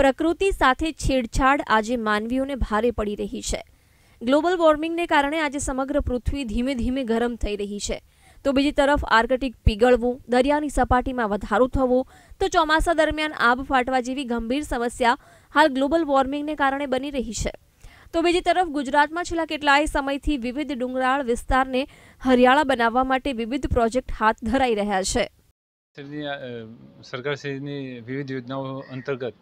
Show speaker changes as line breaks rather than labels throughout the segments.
પ્રકૃતિ સાથે છેડછાડ આજે માનવીઓને ભારે પડી રહી છે ગ્લોબલ વોર્મિંગને કારણે આજે સમગ્ર પૃથ્વી ધીમે ધીમે ગરમ થઈ રહી છે તો બીજી તરફ આર્કટિક પીગળવું દરિયાની સપાટીમાં વધારો થવો તો ચોમાસા દરમિયાન આબ ફાટવા જેવી ગંભીર સમસ્યા હાલ ગ્લોબલ વોર્મિંગને કારણે બની રહી છે તો બીજી તરફ ગુજરાતમાં છેલ્લા કેટલાય સમયથી વિવિધ ડુંગરાળ વિસ્તારને હરિયાળા બનાવવા માટે વિવિધ પ્રોજેક્ટ હાથ ધરાઈ રહ્યા છે
સરકારશ્રીની વિવિધ યોજનાઓ અંતર્ગત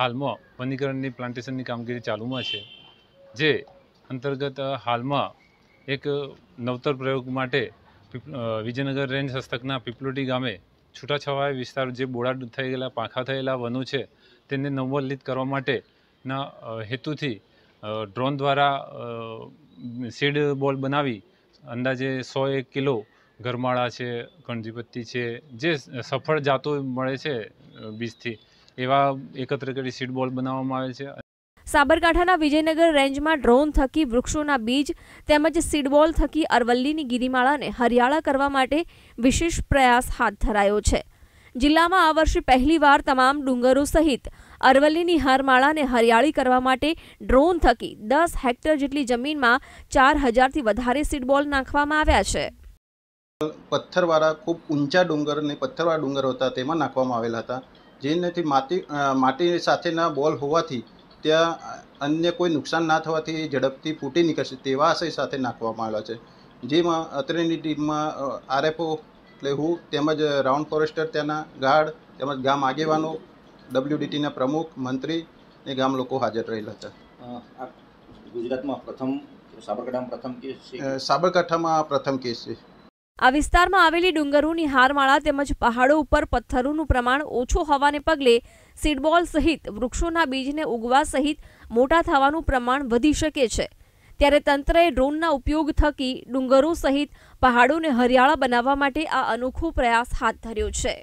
હાલમાં વનીકરણની પ્લાન્ટેશનની કામગીરી ચાલુમાં છે જે અંતર્ગત હાલમાં એક નવતર પ્રયોગ માટે વિજયનગર રેન્જ હસ્તકના પીપલોટી ગામે છૂટાછવાયા વિસ્તાર જે બોળાડ થઈ ગયેલા પાંખા થયેલા વનો છે તેને નવવલિત કરવા માટેના હેતુથી ડ્રોન દ્વારા સીડ બોલ બનાવી અંદાજે સો એક કિલો ઘરમાળા છે કણજીપત્તી છે જે સફળ જાતો મળે છે બીજથી એવા એકત્ર કરી સીડ બોલ બનાવવામાં આવે છે
સાબરકાંઠાના વિજયનગર રેન્જમાં ડ્રોન થકી વૃક્ષોના બીજ તેમજ સીડબોલ થકી અરવલ્લીની ગિરિમાળાને હરિયાળા કરવા માટે વિશેષ પ્રયાસ હાથ ધરાયો છે જિલ્લામાં આ વર્ષે પહેલીવાર તમામ ડુંગરો સહિત અરવલ્લીની હારમાળાને હરિયાળી કરવા માટે ડ્રોન થકી દસ હેક્ટર જેટલી જમીનમાં ચાર હજારથી વધારે સીડબોલ નાખવામાં આવ્યા છે
પથ્થરવાળા ખૂબ ઊંચા ડુંગર અને પથ્થરવાળા ડુંગર હતા તેમાં નાખવામાં આવેલા હતા જેનાથી માટી માટી સાથેના બોલ હોવાથી ત્યાં અન્ય કોઈ નુકસાન ના થવાથી ઝડપથી ફૂટી નીકળશે તેવા આશય સાથે નાખવામાં આવ્યા છે જેમાં અત્રેની ટીમમાં આરએફઓ એટલે હું તેમજ રાઉન્ડ ફોરેસ્ટર ત્યાંના ગાર્ડ તેમજ ગામ આગેવાનો ડબલ્યુડીટીના પ્રમુખ મંત્રી એ ગામ લોકો હાજર રહેલા હતા ગુજરાતમાં પ્રથમ સાબરકાંઠામાં પ્રથમ કેસ છે સાબરકાંઠામાં પ્રથમ કેસ છે
આ વિસ્તારમાં આવેલી ડુંગરોની હારમાળા તેમજ પહાડો ઉપર પથ્થરોનું પ્રમાણ ઓછું હોવાને પગલે સીડબોલ સહિત વૃક્ષોના બીજને ઉગવા સહિત મોટા થવાનું પ્રમાણ વધી શકે છે ત્યારે તંત્રએ ડ્રોનના ઉપયોગ થકી ડુંગરો સહિત પહાડોને હરિયાળા બનાવવા માટે આ અનોખો પ્રયાસ હાથ ધર્યો છે